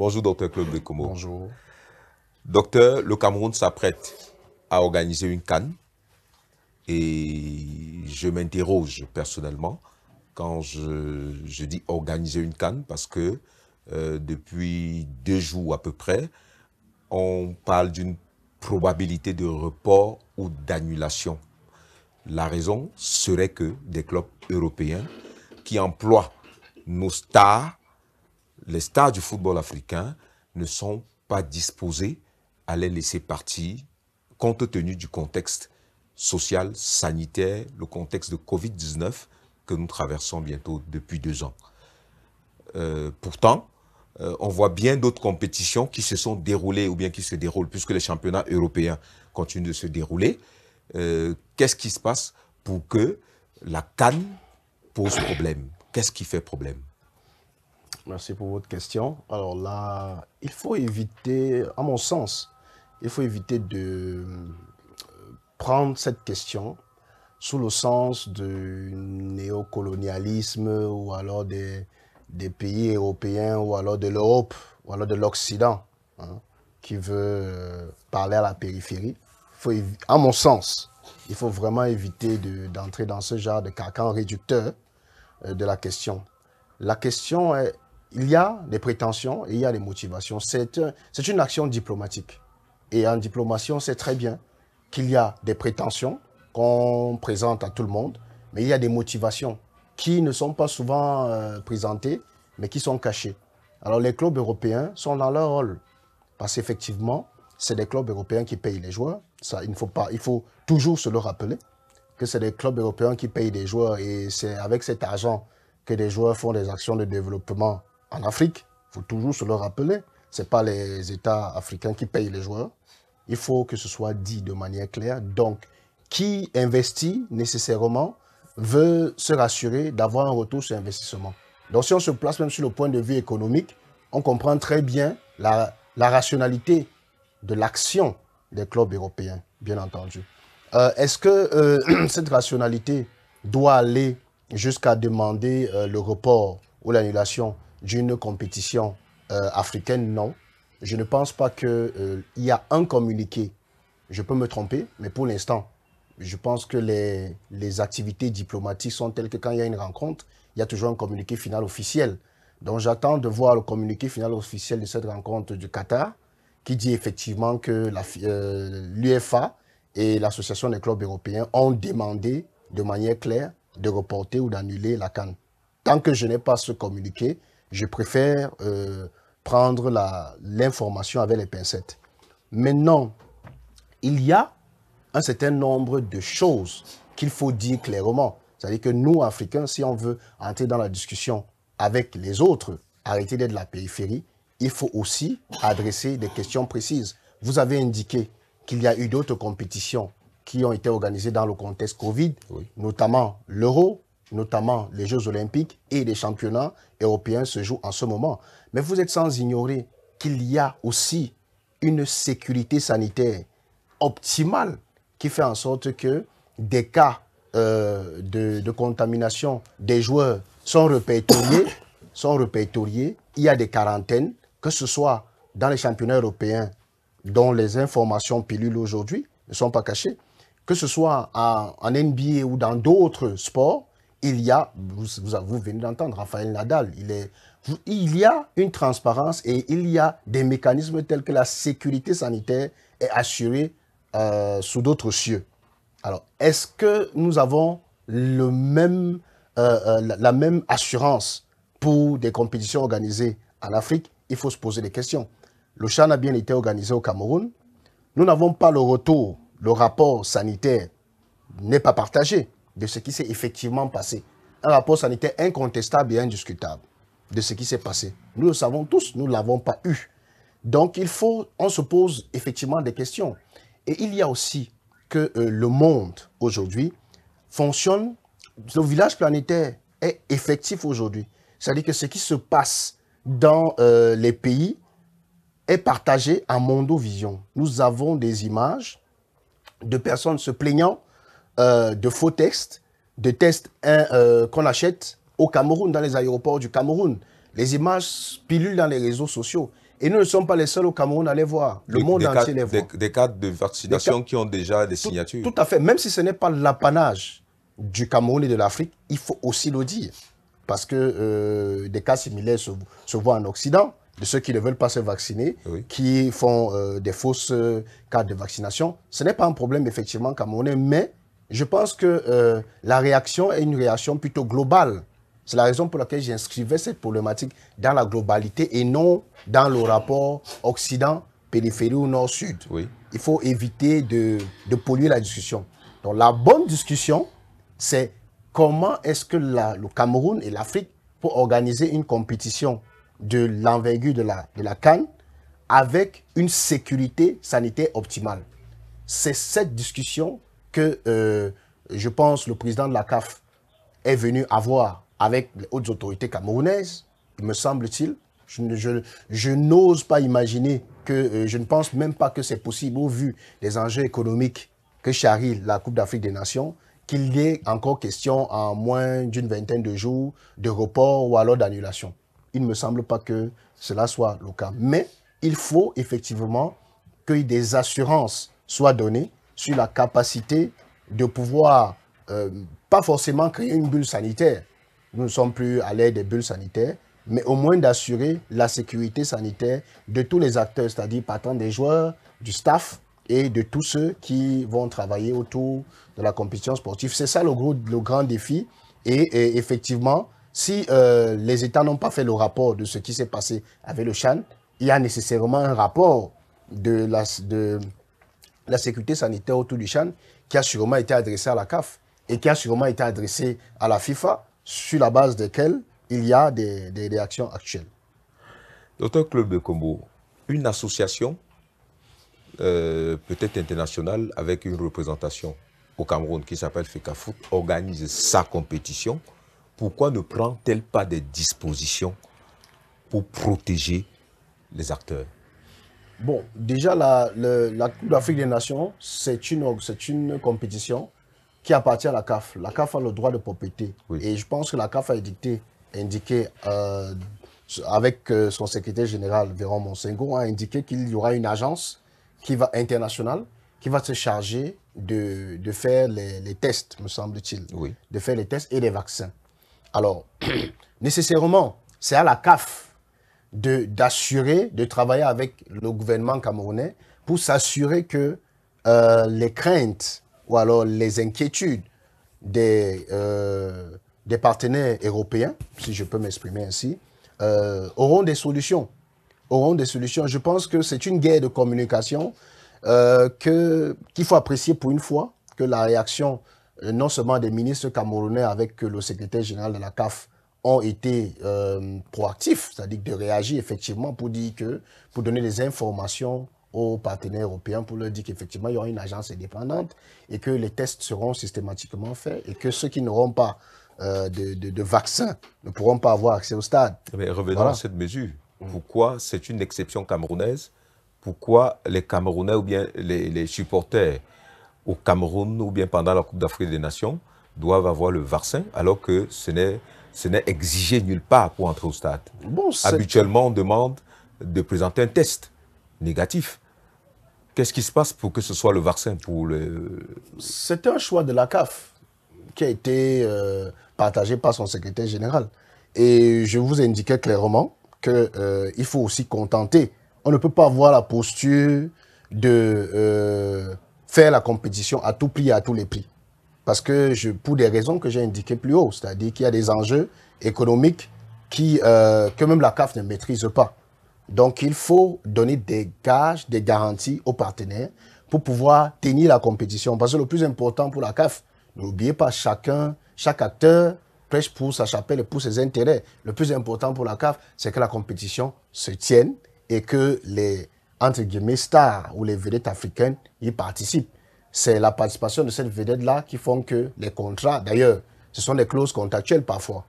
Bonjour, docteur de Bécomo. Bonjour. Docteur, le Cameroun s'apprête à organiser une canne. Et je m'interroge personnellement quand je, dis organiser une canne parce que euh, depuis deux jours à peu près, on parle d'une probabilité de report ou d'annulation. La raison serait que des clubs européens qui emploient nos stars les stars du football africain ne sont pas disposés à les laisser partir compte tenu du contexte social, sanitaire, le contexte de Covid-19 que nous traversons bientôt depuis deux ans. Euh, pourtant, euh, on voit bien d'autres compétitions qui se sont déroulées ou bien qui se déroulent, puisque les championnats européens continuent de se dérouler. Euh, qu'est-ce qui se passe pour que la Cannes pose problème Qu'est-ce qui fait problème Merci pour votre question. Alors là, il faut éviter, à mon sens, il faut éviter de euh, prendre cette question sous le sens du néocolonialisme ou alors des, des pays européens ou alors de l'Europe ou alors de l'Occident hein, qui veut euh, parler à la périphérie. Faut, à mon sens, il faut vraiment éviter d'entrer dans ce genre de carcan réducteur euh, de la question. La question est il y a des prétentions et il y a des motivations. Euh, c'est, une action diplomatique. Et en diplomatie, on sait très bien qu'il y a des prétentions qu'on présente à tout le monde, mais il y a des motivations qui ne sont pas souvent euh, présentées, mais qui sont cachées. Alors les clubs européens sont dans leur rôle, parce qu'effectivement, c'est des clubs européens qui payent les joueurs. Ça, il, faut pas, il faut toujours se le rappeler, que c'est des clubs européens qui payent des joueurs, et c'est avec cet argent que les joueurs font des actions de développement en Afrique, il faut toujours se le rappeler, ce n'est pas les États africains qui payent les joueurs. Il faut que ce soit dit de manière claire. Donc, qui investit nécessairement veut se rassurer d'avoir un retour sur investissement. Donc, si on se place même sur le point de vue économique, on comprend très bien la, rationalité de l'action des clubs européens, bien entendu. Euh, est-ce que euh, cette rationalité doit aller jusqu'à demander euh, le report ou l'annulation d'une compétition euh, africaine, non. Je ne pense pas qu'il euh, y a un communiqué. Je peux me tromper, mais pour l'instant, je pense que les, les, activités diplomatiques sont telles que quand il y a une rencontre, il y a toujours un communiqué final officiel. Donc j'attends de voir le communiqué final officiel de cette rencontre du Qatar, qui dit effectivement que euh, l'UFA et l'Association des clubs européens ont demandé de manière claire de reporter ou d'annuler la Cannes. Tant que je n'ai pas ce communiqué, je préfère euh, prendre l'information avec les pincettes. Maintenant, il y a un certain nombre de choses qu'il faut dire clairement. C'est-à-dire que nous, Africains, si on veut entrer dans la discussion avec les autres, arrêter d'être la périphérie, il faut aussi adresser des questions précises. Vous avez indiqué qu'il y a eu d'autres compétitions qui ont été organisées dans le contexte Covid, notamment l'euro, notamment les Jeux olympiques et les championnats européens se jouent en ce moment. Mais vous êtes sans ignorer qu'il y a aussi une sécurité sanitaire optimale qui fait en sorte que des cas euh, de, contamination des joueurs sont répertoriés, sont Il y a des quarantaines, que ce soit dans les championnats européens, dont les informations pilules aujourd'hui ne sont pas cachées, que ce soit en NBA ou dans d'autres sports, il y a, vous, venez d'entendre Raphaël Nadal, il, y a une transparence et il y a des mécanismes tels que la sécurité sanitaire est assurée euh, sous d'autres cieux. Alors, est-ce que nous avons le même, euh, euh, la, même assurance pour des compétitions organisées en Afrique Il faut se poser des questions. Le CHAN a bien été organisé au Cameroun. Nous n'avons pas le retour, le rapport sanitaire n'est pas partagé de ce qui s'est effectivement passé. Un rapport sanitaire incontestable et indiscutable de ce qui s'est passé. Nous le savons tous, nous ne l'avons pas eu. Donc il faut, on se pose effectivement des questions. Et il y a aussi que euh, le monde aujourd'hui fonctionne, le village planétaire est effectif aujourd'hui. C'est-à-dire que ce qui se passe dans euh, les pays est partagé à en vision. Nous avons des images de personnes se plaignant euh, de faux textes, de tests hein, euh, qu'on achète au Cameroun, dans les aéroports du Cameroun. Les images pilulent dans les réseaux sociaux. Et nous ne sommes pas les seuls au Cameroun à les voir. Le monde entier les voit. Des, des, cas de vaccination qui ont déjà des signatures. Tout, à fait. Même si ce n'est pas l'apanage du Cameroun et de l'Afrique, il faut aussi le dire. Parce que euh, des cas similaires se, voient en Occident, de ceux qui ne veulent pas se vacciner, qui font des fausses cartes de vaccination. Ce n'est pas un problème effectivement camerounais, mais je pense que euh, la réaction est une réaction plutôt globale. C'est la raison pour laquelle j'inscrivais cette problématique dans la globalité et non dans le rapport Occident, périphérie ou Nord-Sud. Oui. Il faut éviter de, polluer la discussion. Donc la bonne discussion, c'est comment est-ce que le Cameroun et l'Afrique peuvent organiser une compétition de l'envergure de la, de la Cannes avec une sécurité sanitaire optimale. C'est cette discussion que, euh, je pense, le président de la CAF est venu avoir avec les autres autorités camerounaises, il me semble-t-il. Je, n'ose pas imaginer que, euh, je ne pense même pas que c'est possible au vu des enjeux économiques que charrie la Coupe d'Afrique des Nations, qu'il y ait encore question en moins d'une vingtaine de jours de report ou alors d'annulation. Il ne me semble pas que cela soit le cas. Mais il faut effectivement que des assurances soient données sur la capacité de pouvoir, euh, pas forcément créer une bulle sanitaire, nous ne sommes plus à l'aide des bulles sanitaires, mais au moins d'assurer la sécurité sanitaire de tous les acteurs, c'est-à-dire partant des joueurs, du staff et de tous ceux qui vont travailler autour de la compétition sportive. C'est ça le, le grand défi. Et, effectivement, si euh, les États n'ont pas fait le rapport de ce qui s'est passé avec le Chan, il y a nécessairement un rapport de la, de, la sécurité sanitaire autour du Chan, qui a sûrement été adressée à la CAF et qui a sûrement été adressée à la FIFA, sur la base desquelles il y a des, réactions actuelles. Docteur Club de Combo, une association euh, peut-être internationale avec une représentation au Cameroun qui s'appelle FECAFOOT organise sa compétition, pourquoi ne prend-elle pas des dispositions pour protéger les acteurs Bon, déjà, la, Coupe d'Afrique des Nations, c'est une, une compétition qui appartient à la CAF. La CAF a le droit de propriété. Et je pense que la CAF a édicté, indiqué, euh, avec euh, son secrétaire général, Véron Monsengo, a indiqué qu'il y aura une agence qui va, internationale qui va se charger de, faire les, les, tests, me semble-t-il. Oui. De faire les tests et les vaccins. Alors, nécessairement, c'est à la CAF d'assurer, de, travailler avec le gouvernement camerounais pour s'assurer que euh, les craintes ou alors les inquiétudes des, euh, des partenaires européens, si je peux m'exprimer ainsi, euh, auront des solutions. Auront des solutions. Je pense que c'est une guerre de communication qu'il faut apprécier pour une fois que la réaction non seulement des ministres camerounais avec le secrétaire général de la CAF ont été euh, proactifs, c'est-à-dire de réagir effectivement pour dire que, pour donner des informations aux partenaires européens pour leur dire qu'effectivement, il y aura une agence indépendante et que les tests seront systématiquement faits et que ceux qui n'auront pas euh, de, vaccin ne pourront pas avoir accès au stade. Mais eh revenons à cette mesure. Mm. Pourquoi c'est une exception camerounaise Pourquoi les Camerounais ou bien les, supporters au Cameroun ou bien pendant la Coupe d'Afrique des Nations doivent avoir le vaccin alors que ce n'est ce n'est exigé nulle part pour entrer au stade. Habituellement, on demande de présenter un test négatif. Qu'est-ce qui se passe pour que ce soit le vaccin pour le... C'est un choix de la CAF qui a été euh, partagé par son secrétaire général. Et je vous ai indiqué clairement qu'il euh, faut aussi contenter. On ne peut pas avoir la posture de euh, faire la compétition à tout prix et à tous les prix. Parce que je, pour des raisons que j'ai indiquées plus haut, c'est-à-dire qu'il y a des enjeux économiques qui, euh, que même la CAF ne maîtrise pas. Donc il faut donner des gages, des garanties aux partenaires pour pouvoir tenir la compétition. Parce que le plus important pour la CAF, n'oubliez pas, chacun, chaque acteur prêche pour sa chapelle et pour ses intérêts. Le plus important pour la CAF, c'est que la compétition se tienne et que les, entre guillemets, stars ou les vedettes africaines y participent c'est la participation de cette vedette-là qui font que les contrats, d'ailleurs, ce sont des clauses contractuelles parfois,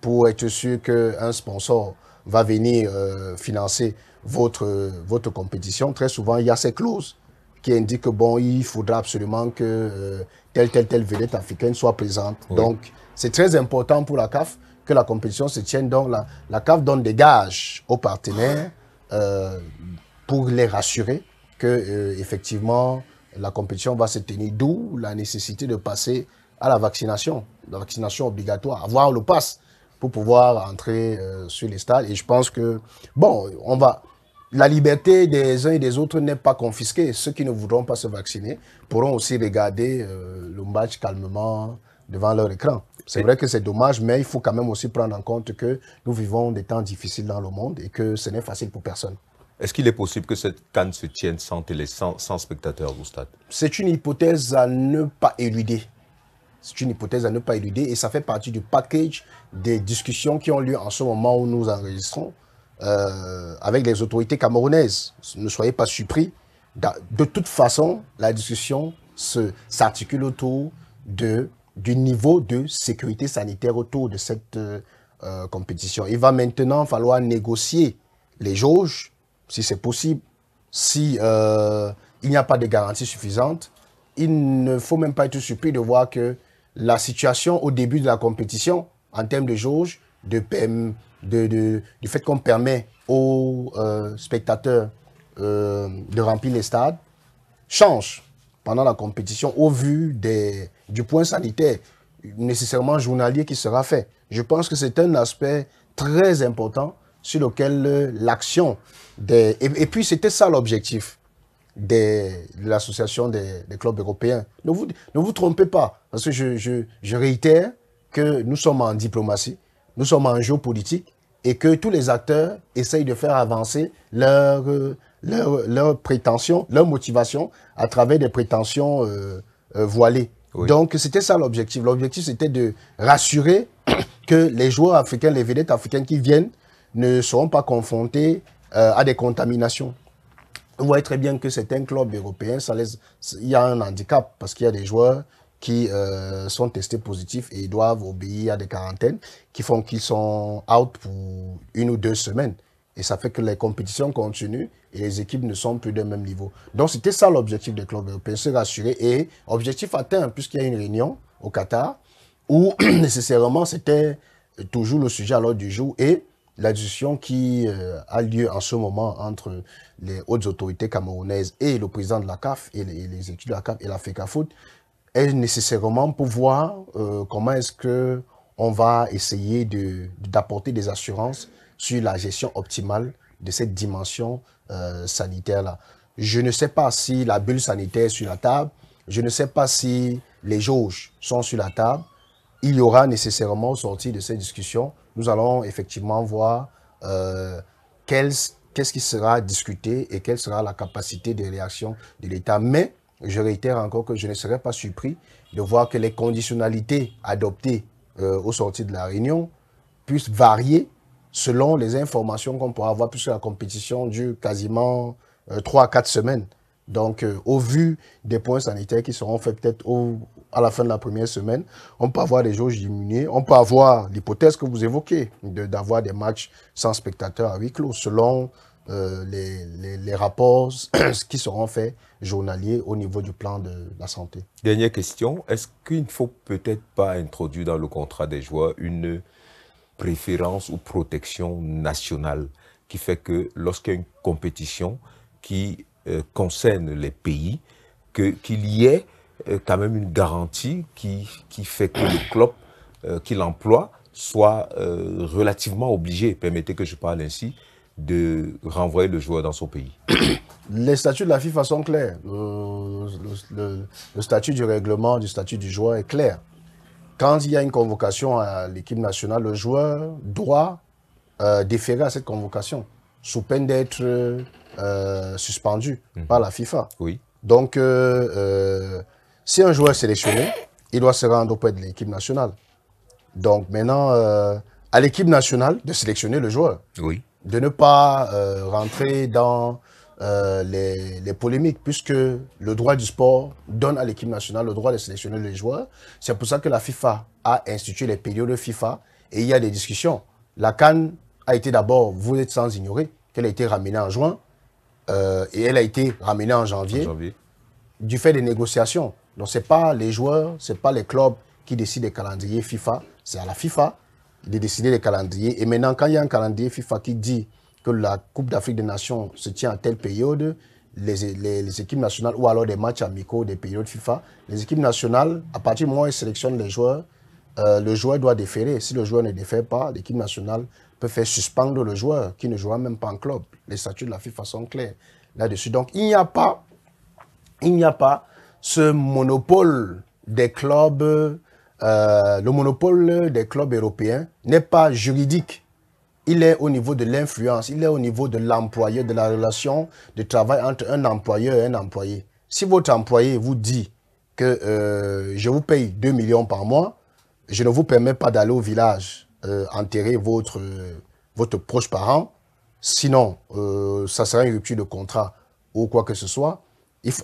pour être sûr qu'un sponsor va venir euh, financer votre, votre compétition. Très souvent, il y a ces clauses qui indiquent que, bon, il faudra absolument que euh, telle, telle, telle vedette africaine soit présente. Donc, c'est très important pour la CAF que la compétition se tienne. Donc, la, CAF donne des gages aux partenaires euh, pour les rassurer que, effectivement, la compétition va se tenir, d'où la nécessité de passer à la vaccination, la vaccination obligatoire, avoir le pass pour pouvoir entrer euh, sur les stades. Et je pense que, bon, on va... La liberté des uns et des autres n'est pas confisquée. Ceux qui ne voudront pas se vacciner pourront aussi regarder euh, le match calmement devant leur écran. C'est vrai que c'est dommage, mais il faut quand même aussi prendre en compte que nous vivons des temps difficiles dans le monde et que ce n'est facile pour personne. Est-ce qu'il est possible que cette canne se tienne sans télé, sans, spectateurs au stade C'est une hypothèse à ne pas éluder. C'est une hypothèse à ne pas éluder et ça fait partie du package des discussions qui ont lieu en ce moment où nous enregistrons euh, avec les autorités camerounaises. Ne soyez pas surpris. De toute façon, la discussion s'articule autour du niveau de sécurité sanitaire autour de cette euh, euh, compétition. Il va maintenant falloir négocier les jauges si c'est possible, si euh, il n'y a pas de garantie suffisante, il ne faut même pas être surpris de voir que la situation au début de la compétition, en termes de jauge, de, de, du fait qu'on permet aux euh, spectateurs euh, de remplir les stades, change pendant la compétition au vu du point sanitaire nécessairement journalier qui sera fait. Je pense que c'est un aspect très important sur lequel euh, l'action des... Et, puis c'était ça l'objectif de l'association des, clubs européens. Ne vous, ne vous trompez pas, parce que je, réitère que nous sommes en diplomatie, nous sommes en géopolitique, et que tous les acteurs essayent de faire avancer leurs euh, prétentions, leurs motivations à travers des prétentions euh, voilées. Donc c'était ça l'objectif. L'objectif c'était de rassurer que les joueurs africains, les vedettes africaines qui viennent ne seront pas confrontés euh, à des contaminations. Vous voyez très bien que certains clubs européens, ça il y a un handicap parce qu'il y a des joueurs qui euh, sont testés positifs et ils doivent obéir à des quarantaines qui font qu'ils sont out pour une ou deux semaines. Et ça fait que les compétitions continuent et les équipes ne sont plus d'un même niveau. Donc c'était ça l'objectif des clubs européens, se rassurer. Et objectif atteint, puisqu'il y a une réunion au Qatar, où nécessairement c'était toujours le sujet à l'ordre du jour. Et la discussion qui euh, a lieu en ce moment entre les hautes autorités camerounaises et le président de la CAF et les, études de la CAF et la FECAFOOT est nécessairement pour voir euh, comment est-ce que on va essayer d'apporter des assurances sur la gestion optimale de cette dimension euh, sanitaire-là. Je ne sais pas si la bulle sanitaire est sur la table, je ne sais pas si les jauges sont sur la table. Il y aura nécessairement, sorti de cette discussion, nous allons effectivement voir euh, qu'est-ce qui sera discuté et quelle sera la capacité de réaction de l'État. Mais je réitère encore que je ne serais pas surpris de voir que les conditionnalités adoptées euh, au sortir de la réunion puissent varier selon les informations qu'on pourra avoir, puisque la compétition dure quasiment 3 euh, à 4 semaines. Donc, euh, au vu des points sanitaires qui seront faits peut-être au, à la fin de la première semaine. On peut avoir des jauges diminuées. On peut avoir l'hypothèse que vous évoquez d'avoir des matchs sans spectateurs à huis clos selon euh, les, les, rapports qui seront faits journaliers au niveau du plan de, la santé. Dernière question, est-ce qu'il ne faut peut-être pas introduire dans le contrat des joueurs une préférence ou protection nationale qui fait que lorsqu'il y a une compétition qui euh, concerne les pays, qu'il y ait euh, quand même une garantie qui, qui fait que le club euh, qui l'emploie soit euh, relativement obligé, permettez que je parle ainsi, de renvoyer le joueur dans son pays Les statuts de la FIFA sont clairs. le, statut du règlement, du statut du joueur est clair. Quand il y a une convocation à l'équipe nationale, le joueur doit déférer à cette convocation, sous peine d'être suspendu mhm. par la FIFA. Oui. Donc, si un joueur est sélectionné, il doit se rendre auprès de l'équipe nationale. Donc maintenant, euh, à l'équipe nationale de sélectionner le joueur. Oui. De ne pas euh, rentrer dans euh, les, polémiques, puisque le droit du sport donne à l'équipe nationale le droit de sélectionner les joueurs. C'est pour ça que la FIFA a institué les périodes FIFA et il y a des discussions. La Cannes a été d'abord, vous êtes sans ignorer, qu'elle a été ramenée en juin et elle a été ramenée en janvier. du fait des négociations. Donc, ce n'est pas les joueurs, ce n'est pas les clubs qui décident des calendriers FIFA. C'est à la FIFA de décider des calendriers. Et maintenant, quand il y a un calendrier FIFA qui dit que la Coupe d'Afrique des Nations se tient à telle période, les, équipes nationales ou alors des matchs amicaux des périodes FIFA, les équipes nationales, à partir du moment où elles sélectionnent les joueurs, euh, le joueur doit déférer. Si le joueur ne défère pas, l'équipe nationale peut faire suspendre le joueur qui ne jouera même pas en club. Les statuts de la FIFA sont clairs là-dessus. Donc il n'y a pas, il n'y a pas ce monopole des clubs, euh, le monopole des clubs européens n'est pas juridique. Il est au niveau de l'influence, il est au niveau de l'employeur, de la relation de travail entre un employeur et un employé. Si votre employé vous dit que euh, je vous paye 2 millions par mois, je ne vous permets pas d'aller au village euh, enterrer votre, votre proche parent, sinon ça sera une rupture de contrat ou quoi que ce soit,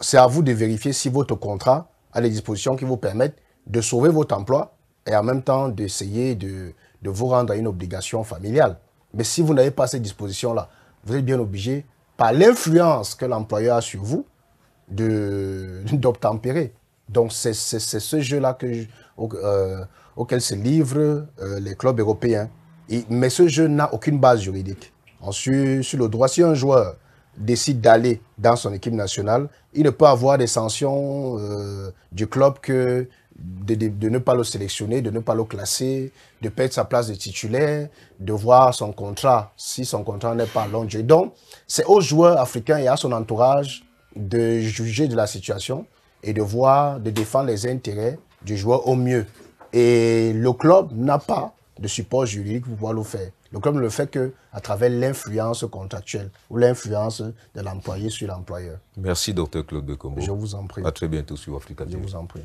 c'est à vous de vérifier si votre contrat a les dispositions qui vous permettent de sauver votre emploi et en même temps d'essayer de, de, vous rendre à une obligation familiale. Mais si vous n'avez pas ces dispositions-là, vous êtes bien obligé, par l'influence que l'employeur a sur vous, d'obtempérer. Donc c'est ce jeu-là euh, auquel se livrent euh, les clubs européens. Et, mais ce jeu n'a aucune base juridique. Ensuite, sur le droit, si un joueur décide d'aller dans son équipe nationale, il ne peut avoir des sanctions euh, du club que de, ne pas le sélectionner, de ne pas le classer, de perdre sa place de titulaire, de voir son contrat, si son contrat n'est pas long. Donc, c'est aux joueurs africains et à son entourage de juger de la situation et de voir, de défendre les intérêts du joueur au mieux. Et le club n'a pas de support juridique pour pouvoir le faire. Comme le fait qu'à travers l'influence contractuelle ou l'influence de l'employé sur l'employeur. Merci, docteur Claude Becombo. Je vous en prie. À très bientôt sur Africa TV. Je vous en prie.